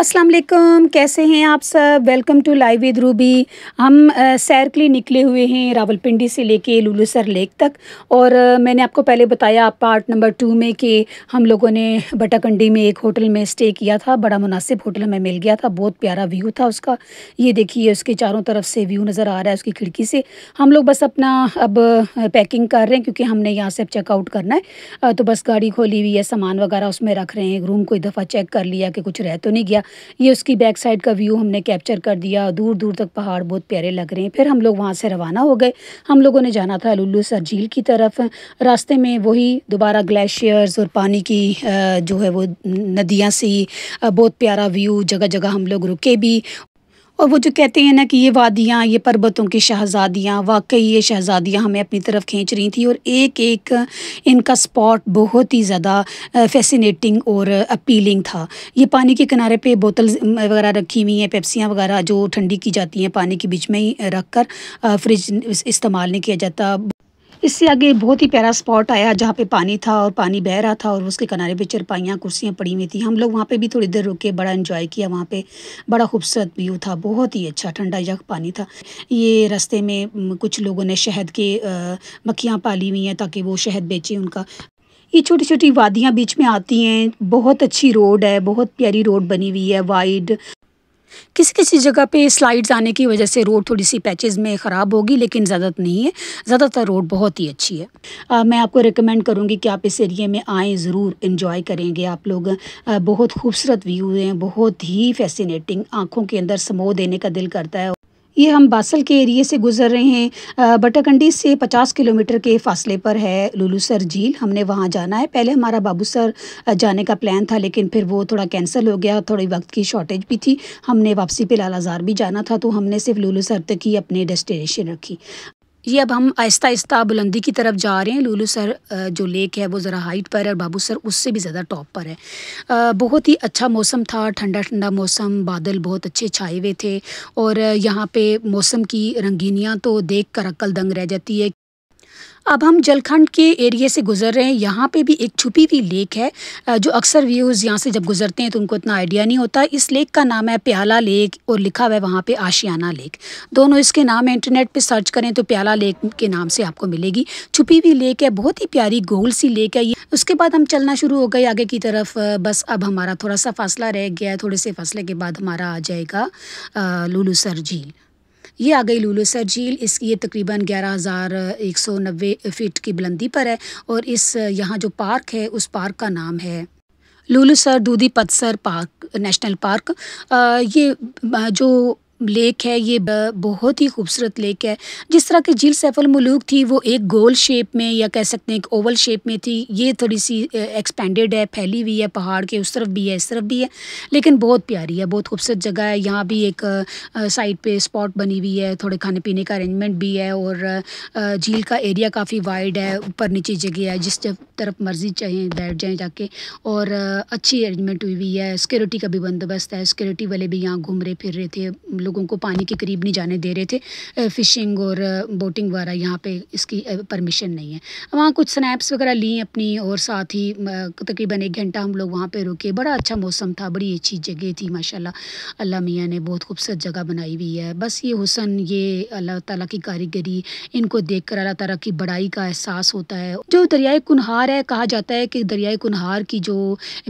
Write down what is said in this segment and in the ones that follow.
अस्सलाम वालेकुम कैसे हैं आप सब welcome to live with Ruby हम सैर के लिए निकले हुए हैं रावलपिंडी से लेके लुलूसर लेक तक और मैंने आपको पहले बताया पार्ट नंबर टू में कि हम लोगों ने बटाकंडी में एक होटल में स्टे किया था बड़ा मुनासिब होटल हमें मिल गया था बहुत प्यारा व्यू था उसका ये देखिए उसके चारों तरफ से व्यू नज़र आ रहा है उसकी खिड़की से हम लोग बस अपना अब पैकिंग कर रहे हैं क्योंकि हमने यहाँ से अब चेकआउट करना है तो बस गाड़ी खोली हुई है सामान वगैरह उसमें रख रहे हैं रूम को एक दफ़ा चेक कर लिया कि कुछ रह तो नहीं गया ये उसकी बैक साइड का व्यू हमने कैप्चर कर दिया दूर दूर तक पहाड़ बहुत प्यारे लग रहे हैं फिर हम लोग वहाँ से रवाना हो गए हम लोगों ने जाना था लुल्लू सर झील की तरफ रास्ते में वही दोबारा ग्लेशियर्स और पानी की जो है वो नदियाँ सी बहुत प्यारा व्यू जगह जगह हम लोग रुके भी और वो जो कहते हैं ना कि ये वादियाँ ये पर्वतों की शहजादियाँ वाकई ये शहजादियाँ हमें अपनी तरफ खींच रही थी और एक एक इनका स्पॉट बहुत ही ज़्यादा फैसिनेटिंग और अपीलिंग था ये पानी के किनारे पे बोतल वगैरह रखी हुई हैं पेप्सियाँ वगैरह जो ठंडी की जाती हैं पानी के बीच में ही रख कर फ्रिज इस्तेमाल नहीं किया जाता इससे आगे बहुत ही प्यारा स्पॉट आया जहाँ पे पानी था और पानी बह रहा था और उसके किनारे पे चरपाइयाँ कुर्सियाँ पड़ी हुई थी हम लोग वहाँ पे भी थोड़ी देर रुके बड़ा इन्जॉय किया वहाँ पे बड़ा खूबसूरत व्यू था बहुत ही अच्छा ठंडा यख पानी था ये रास्ते में कुछ लोगों ने शहद के मक्खियाँ पाली हुई हैं ताकि वो शहद बेचें उनका ये छोटी छोटी वादियाँ बीच में आती हैं बहुत अच्छी रोड है बहुत प्यारी रोड बनी हुई है वाइड किसी किसी जगह पे स्लाइड्स आने की वजह से रोड थोड़ी सी पैचेज़ में ख़राब होगी लेकिन ज़्यादातर नहीं है ज़्यादातर रोड बहुत ही अच्छी है आ, मैं आपको रिकमेंड करूँगी कि आप इस एरिए में आएँ ज़रूर इन्जॉय करेंगे आप लोग आ, बहुत खूबसूरत व्यू हैं बहुत ही फैसिनेटिंग आँखों के अंदर समो देने का दिल करता है ये हम बासल के एरिए से गुज़र रहे हैं बटाकंडी से 50 किलोमीटर के फासले पर है लुलूसर सर झील हमने वहाँ जाना है पहले हमारा बाबू सर जाने का प्लान था लेकिन फिर वो थोड़ा कैंसिल हो गया थोड़ी वक्त की शॉर्टेज भी थी हमने वापसी पे लालाजार भी जाना था तो हमने सिर्फ लुलूसर सर तक ही अपनी डेस्टिनेशन रखी ये अब हम आहिस्ता आहिस्ता बुलंदी की तरफ जा रहे हैं लूलू सर जो लेक है वो ज़रा हाइट पर है और बाबू सर उससे भी ज़्यादा टॉप पर है बहुत ही अच्छा मौसम था ठंडा ठंडा मौसम बादल बहुत अच्छे छाए हुए थे और यहाँ पे मौसम की रंगीनियाँ तो देख कर अक्ल दंग रह जाती है अब हम जलखंड के एरिए से गुजर रहे हैं यहाँ पे भी एक छुपी हुई लेक है जो अक्सर व्यूज़ यहाँ से जब गुजरते हैं तो उनको इतना आइडिया नहीं होता इस लेक का नाम है प्याला लेक और लिखा हुआ है वहाँ पे आशियाना लेक दोनों इसके नाम इंटरनेट पे सर्च करें तो प्याला लेक के नाम से आपको मिलेगी छुपी हुई लेक है बहुत ही प्यारी गोल सी लेक है ये उसके बाद हम चलना शुरू हो गए आगे की तरफ बस अब हमारा थोड़ा सा फासला रह गया है थोड़े से फासले के बाद हमारा आ जाएगा लुलूसर झील ये आ गई लूलूसर झील इस ये तकरीबन ग्यारह हज़ार एक सौ नब्बे फ़ीट की बुलंदी पर है और इस यहाँ जो पार्क है उस पार्क का नाम है Lulusar Dudipatsar park national park आ, ये जो लेक है ये बहुत ही खूबसूरत लेक है जिस तरह की झील सैफल मलूक थी वो एक गोल शेप में या कह सकते हैं एक ओवल शेप में थी ये थोड़ी सी एक्सपेंडेड है फैली हुई है पहाड़ के उस तरफ भी है इस तरफ भी है लेकिन बहुत प्यारी है बहुत खूबसूरत जगह है यहाँ भी एक साइड पे स्पॉट बनी हुई है थोड़े खाने पीने का अरेंजमेंट भी है और झील का एरिया काफ़ी वाइड है ऊपर नीचे जगह है जिस तरफ मर्जी चाहें बैठ जाए जाके और अच्छी अरेंजमेंट हुई हुई है सिक्योरिटी का भी बंदोबस्त है सिक्योरिटी वाले भी यहाँ घूम रहे फिर रहे थे लोग लोगों को पानी के करीब नहीं जाने दे रहे थे फ़िशिंग और बोटिंग वगैरह यहाँ पे इसकी परमिशन नहीं है वहाँ कुछ स्नैप्स वगैरह ली अपनी और साथ ही तकरीबन एक घंटा हम लोग वहाँ पर रुके बड़ा अच्छा मौसम था बड़ी अच्छी जगह थी माशा अल्लाह मियाँ ने बहुत खूबसूरत जगह बनाई हुई है बस ये हुसन ये अल्लाह तला की कारीगरी इनको देख कर अल्लाह तला की बड़ाई का एहसास होता है जो दरियाए कुनहार है कहा जाता है कि दरियाए कुनहार की जो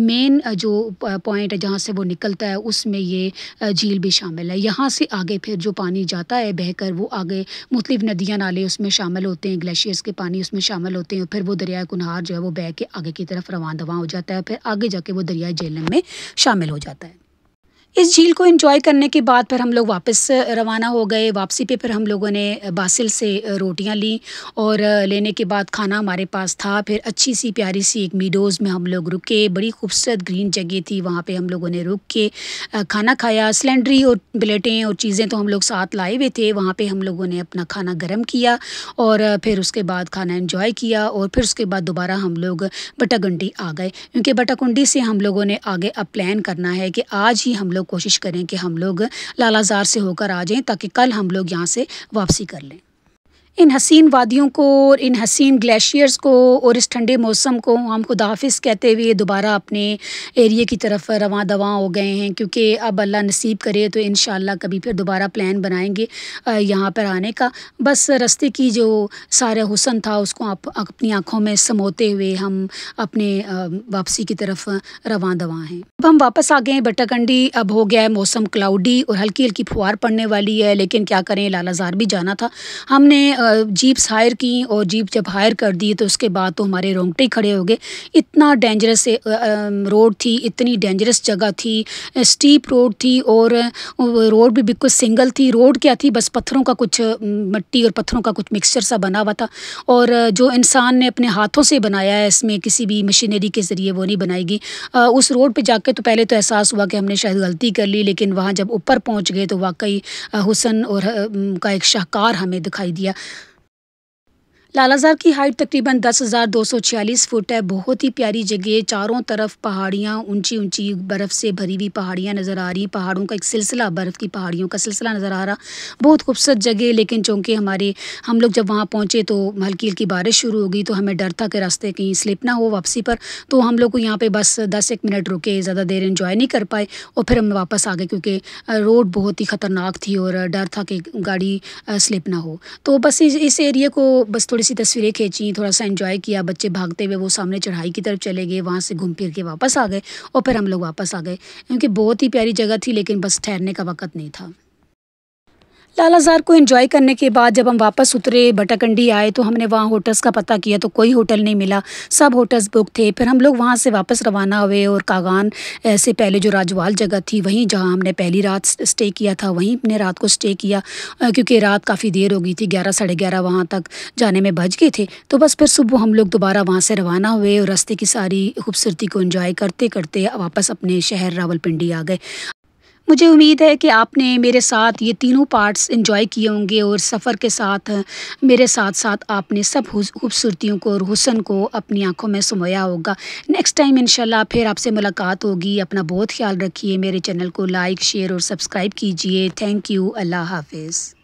मेन जो पॉइंट है जहाँ से वो निकलता है उसमें ये झील भी शामिल है यहाँ वहाँ से आगे फिर जो पानी जाता है बहकर वो आगे मुख्तलिफ नदियाँ नाले उसमें शामिल होते हैं ग्लेशियर्स के पानी उसमें शामिल होते हैं फिर वो दरिया कुनहार जो है वो बह के आगे की तरफ रवान दवा हो जाता है फिर आगे जाके वो दरिया जेलम में शामिल हो जाता है इस झील को इंजॉय करने के बाद फिर हम लोग वापस रवाना हो गए वापसी पे फिर हम लोगों ने बासिल से रोटियां ली और लेने के बाद खाना हमारे पास था फिर अच्छी सी प्यारी सी एक मीडोज़ में हम लोग रुके बड़ी खूबसूरत ग्रीन जगह थी वहाँ पे हम लोगों ने रुक के खाना खाया सिलेंडरी और प्लेटें और चीज़ें तो हम लोग साथ लाए हुए थे वहाँ पर हम लोगों ने अपना खाना गर्म किया और फिर उसके बाद खाना इन्जॉय किया और फिर उसके बाद दोबारा हम लोग बटाकुंडी आ गए क्योंकि बटाकुंडी से हम लोगों ने आगे अब प्लान करना है कि आज ही हम लोग लोग कोशिश करें कि हम लोग लालाजार से होकर आ जाएं ताकि कल हम लोग यहाँ से वापसी कर लें इन हसीन वादियों को और इन हसीन ग्लेशियर्स को और इस ठंडे मौसम को हम खुदाफिस कहते हुए दोबारा अपने एरिए की तरफ रवा दवा हो गए हैं क्योंकि अब अल्लाह नसीब करे तो इन कभी फिर दोबारा प्लान बनाएंगे यहाँ पर आने का बस रस्ते की जो सारा हुसन था उसको आप अपनी आँखों में समोते हुए हम अपने वापसी की तरफ रवा दवा हैं अब हम वापस आ गए बटाकंडी अब हो गया है मौसम क्लाउडी और हल्की हल्की फुहार पड़ने वाली है लेकिन क्या करें लालाजार भी जाना था हमने जीप्स हायर की और जीप जब हायर कर दी तो उसके बाद तो हमारे रोंगटे खड़े हो गए इतना डेंजरस रोड थी इतनी डेंजरस जगह थी स्टीप रोड थी और रोड भी बिल्कुल सिंगल थी रोड क्या थी बस पत्थरों का कुछ मिट्टी और पत्थरों का कुछ मिक्सचर सा बना हुआ था और जो इंसान ने अपने हाथों से बनाया है इसमें किसी भी मशीनरी के ज़रिए वो नहीं बनाएगी उस रोड पर जाके तो पहले तो एहसास हुआ कि हमने शायद गलती कर ली लेकिन वहाँ जब ऊपर पहुँच गए तो वाकई हुसन और का एक शाहकार हमें दिखाई दिया लालाजार की हाइट तकरीबन दस हज़ार दो सौ छियालीस फुट है बहुत ही प्यारी जगह चारों तरफ पहाड़ियाँ ऊंची ऊंची बर्फ़ से भरी हुई पहाड़ियाँ नज़र आ रही पहाड़ों का एक सिलसिला बर्फ़ की पहाड़ियों का सिलसिला नज़र आ रहा बहुत खूबसूरत जगह लेकिन चूँकि हमारे हम लोग जब वहाँ पहुँचे तो हल्की हल्की बारिश शुरू हो गई तो हमें डर था कि रास्ते कहीं स्लिप ना हो वापसी पर तो हम लोग को यहाँ पर बस दस एक मिनट रुके ज़्यादा देर इन्जॉय नहीं कर पाए और फिर हम वापस आ गए क्योंकि रोड बहुत ही ख़तरनाक थी और डर था कि गाड़ी स्लिप ना हो तो बस इस एरिए को बस थोड़ी थोड़ी सी तस्वीरें खींची थोड़ा सा इन्जॉय किया बच्चे भागते हुए वो सामने चढ़ाई की तरफ चले गए वहाँ से घूम फिर के वापस आ गए और फिर हम लोग वापस आ गए क्योंकि बहुत ही प्यारी जगह थी लेकिन बस ठहरने का वक्त नहीं था लालाजार को एंजॉय करने के बाद जब हम वापस उतरे भटाकंडी आए तो हमने वहाँ होटल्स का पता किया तो कोई होटल नहीं मिला सब होटल्स बुक थे फिर हम लोग वहाँ से वापस रवाना हुए और कागान से पहले जो राजवाल जगह थी वहीं जहाँ हमने पहली रात स्टे किया था वहीं ने रात को स्टे किया क्योंकि रात काफ़ी देर हो गई थी ग्यारह साढ़े ग्यारह वहाँ तक जाने में बच गए थे तो बस फिर सुबह हम लोग दोबारा वहाँ से रवाना हुए और रास्ते की सारी खूबसूरती को इन्जॉय करते करते वापस अपने शहर रावलपिंडी आ गए मुझे उम्मीद है कि आपने मेरे साथ ये तीनों पार्ट्स इन्जॉय किए होंगे और सफ़र के साथ मेरे साथ साथ आपने सब खूबसूरतियों को और हुसन को अपनी आंखों में समोया होगा नेक्स्ट टाइम इनशाला फिर आपसे मुलाकात होगी अपना बहुत ख्याल रखिए मेरे चैनल को लाइक शेयर और सब्सक्राइब कीजिए थैंक यू अल्लाह हाफिज़